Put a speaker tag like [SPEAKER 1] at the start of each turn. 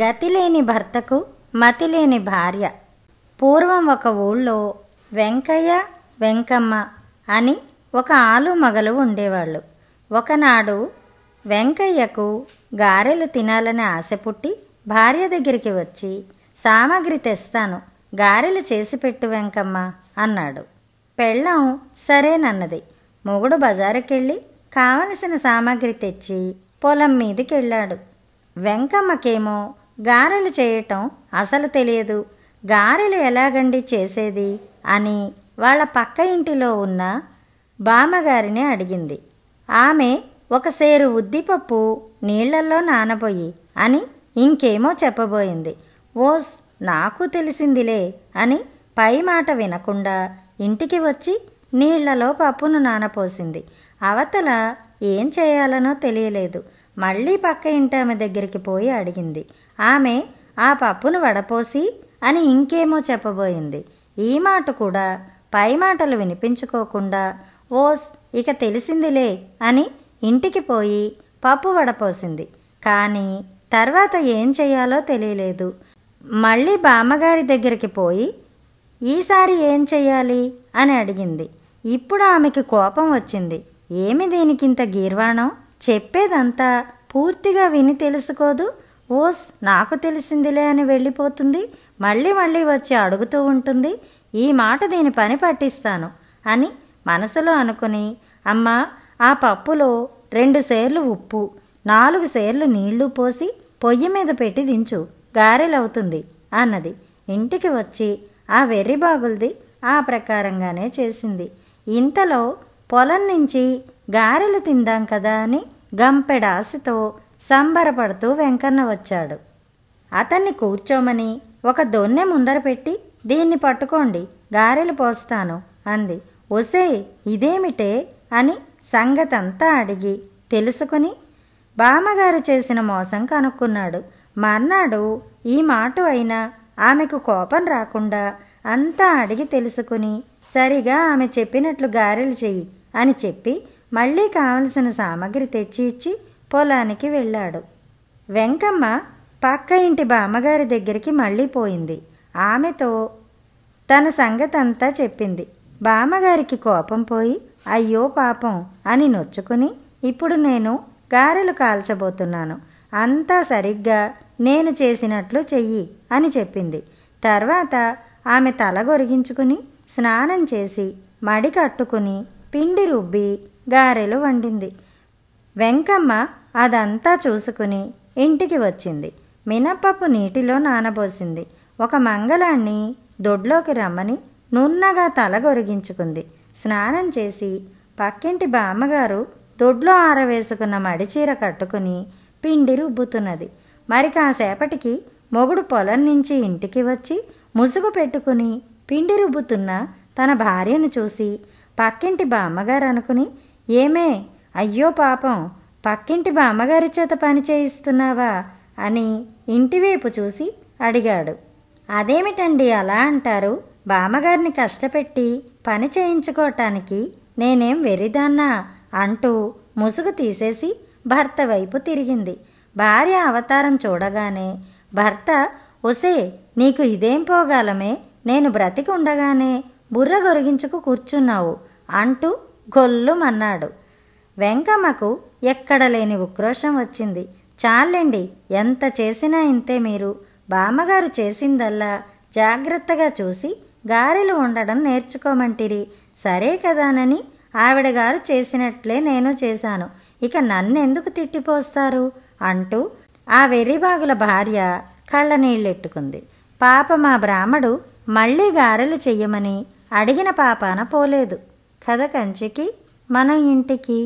[SPEAKER 1] గతిలేని భర్తకు మతిలేని భార్య పూర్వం ఒక ఊళ్ళో వెంకయ్య వెంకమ్మ అని ఒక ఆలు మగలు ఉండేవాళ్ళు ఒకనాడు వెంకయ్యకు గారెలు తినాలని ఆశ పుట్టి భార్య దగ్గరికి వచ్చి సామాగ్రి తెస్తాను గారెలు చేసి పెట్టు వెంకమ్మ అన్నాడు పెళ్ళం సరేనన్నది మొగుడు బజారుకెళ్ళి కావలసిన సామాగ్రి తెచ్చి పొలం మీదకెళ్ళాడు వెంకమ్మకేమో గారెలు చేయటం అసలు తెలియదు గారెలు ఎలాగండి చేసేది అని వాళ్ళ పక్క ఇంటిలో ఉన్న బామగారిని అడిగింది ఆమె ఒక సేరు ఉద్దిపప్పు నీళ్లల్లో నానబోయి అని ఇంకేమో చెప్పబోయింది ఓస్ నాకు తెలిసిందిలే అని పై మాట వినకుండా ఇంటికి వచ్చి నీళ్లలో పప్పును నానపోసింది అవతల ఏం చేయాలనో తెలియలేదు మళ్ళీ పక్క ఇంటి ఆమె దగ్గరికి పోయి అడిగింది ఆమె ఆ పప్పును వడపోసి అని ఇంకేమో చెప్పబోయింది ఈ మాట కూడా పై మాటలు వినిపించుకోకుండా ఓస్ ఇక తెలిసిందిలే అని ఇంటికి పోయి పప్పు వడపోసింది కానీ తర్వాత ఏం చేయాలో తెలియలేదు మళ్ళీ బామ్మగారి దగ్గరికి పోయి ఈసారి ఏం చెయ్యాలి అని అడిగింది ఇప్పుడు ఆమెకి కోపం వచ్చింది ఏమి దీనికింత గీర్వాణం చెప్పేదంతా పూర్తిగా విని తెలుసుకోదు ఓస్ నాకు తెలిసిందిలే అని వెళ్ళిపోతుంది మళ్ళీ మళ్ళీ వచ్చి అడుగుతూ ఉంటుంది ఈ మాట దీని పని పట్టిస్తాను అని మనసులో అనుకుని అమ్మ ఆ పప్పులో రెండు సేర్లు ఉప్పు నాలుగు సేర్లు నీళ్లు పోసి పొయ్యి మీద పెట్టి దించు గారెలవుతుంది అన్నది ఇంటికి వచ్చి ఆ వెర్రి బాగుల్ది ఆ ప్రకారంగానే చేసింది ఇంతలో పొలం నుంచి గారెలు తిందాం కదా అని గంపెడాసితో సంబరపడుతూ వెంకన్న వచ్చాడు అతన్ని కూర్చోమని ఒక దొన్నె ముందర పెట్టి దీన్ని పట్టుకోండి గారెలు పోస్తాను అంది ఒసే ఇదేమిటే అని సంగతంతా అడిగి తెలుసుకుని బామ్మగారు చేసిన మోసం కనుక్కున్నాడు మర్నాడు ఈ మాట అయినా ఆమెకు కోపం రాకుండా అంతా అడిగి తెలుసుకుని సరిగా ఆమె చెప్పినట్లు గారెలు చెయ్యి అని చెప్పి మళ్ళీ కావలసిన సామాగ్రి తెచ్చి ఇచ్చి పొలానికి వెళ్ళాడు వెంకమ్మ పక్క ఇంటి బామ్మగారి దగ్గరికి మళ్ళీ పోయింది ఆమెతో తన సంగతంతా చెప్పింది బామ్మగారికి కోపం పోయి అయ్యో పాపం అని నొచ్చుకుని ఇప్పుడు నేను గారెలు కాల్చబోతున్నాను అంతా సరిగ్గా నేను చేసినట్లు చెయ్యి అని చెప్పింది తర్వాత ఆమె తల గొరిగించుకుని స్నానం చేసి మడి కట్టుకుని పిండి రుబ్బి గారెలు వండింది వెంకమ్మ అదంతా చూసుకుని ఇంటికి వచ్చింది మినప్పప్పు నీటిలో నానబోసింది ఒక మంగళాన్ని దొడ్లోకి రమ్మని నున్నగా తలగొరిగించుకుంది స్నానం చేసి పక్కింటి బామ్మగారు దొడ్లో ఆరవేసుకున్న మడిచీర కట్టుకుని పిండి రుబ్బుతున్నది మరి కాసేపటికి మొగుడు పొలం నుంచి ఇంటికి వచ్చి ముసుగు పెట్టుకుని పిండి రుబ్బుతున్న తన భార్యను చూసి పక్కింటి బామ్మగారు అనుకుని ఏమే అయ్యో పాపం పక్కింటి బామ్మగారి చేత పని చేయిస్తున్నావా అని ఇంటివైపు చూసి అడిగాడు అదేమిటండి అలా అంటారు బామ్మగారిని కష్టపెట్టి పని చేయించుకోవటానికి నేనేం వెరిదాన్నా అంటూ ముసుగు తీసేసి భర్త వైపు తిరిగింది భార్య అవతారం చూడగానే భర్త ఒసే నీకు ఇదేం పోగాలమే నేను బ్రతికి ఉండగానే బుర్ర గొరిగించుకు కూర్చున్నావు అంటూ గొల్లుమన్నాడు వెంకమ్మకు ఎక్కడలేని ఉక్రోషం వచ్చింది చాలండి ఎంత చేసినా ఇంతే మీరు బామ్మగారు చేసిందల్లా జాగ్రత్తగా చూసి గారెలు ఉండడం నేర్చుకోమంటిరి సరే కదానని ఆవిడగారు చేసినట్లే నేను చేశాను ఇక నన్నెందుకు తిట్టిపోస్తారు అంటూ ఆ వెర్రిబాగుల భార్య కళ్ళ నీళ్ళెట్టుకుంది పాప మా బ్రాహ్మడు మళ్ళీ గారెలు చెయ్యమని అడిగిన పాపాన పోలేదు కథ కంచికి మనం ఇంటికి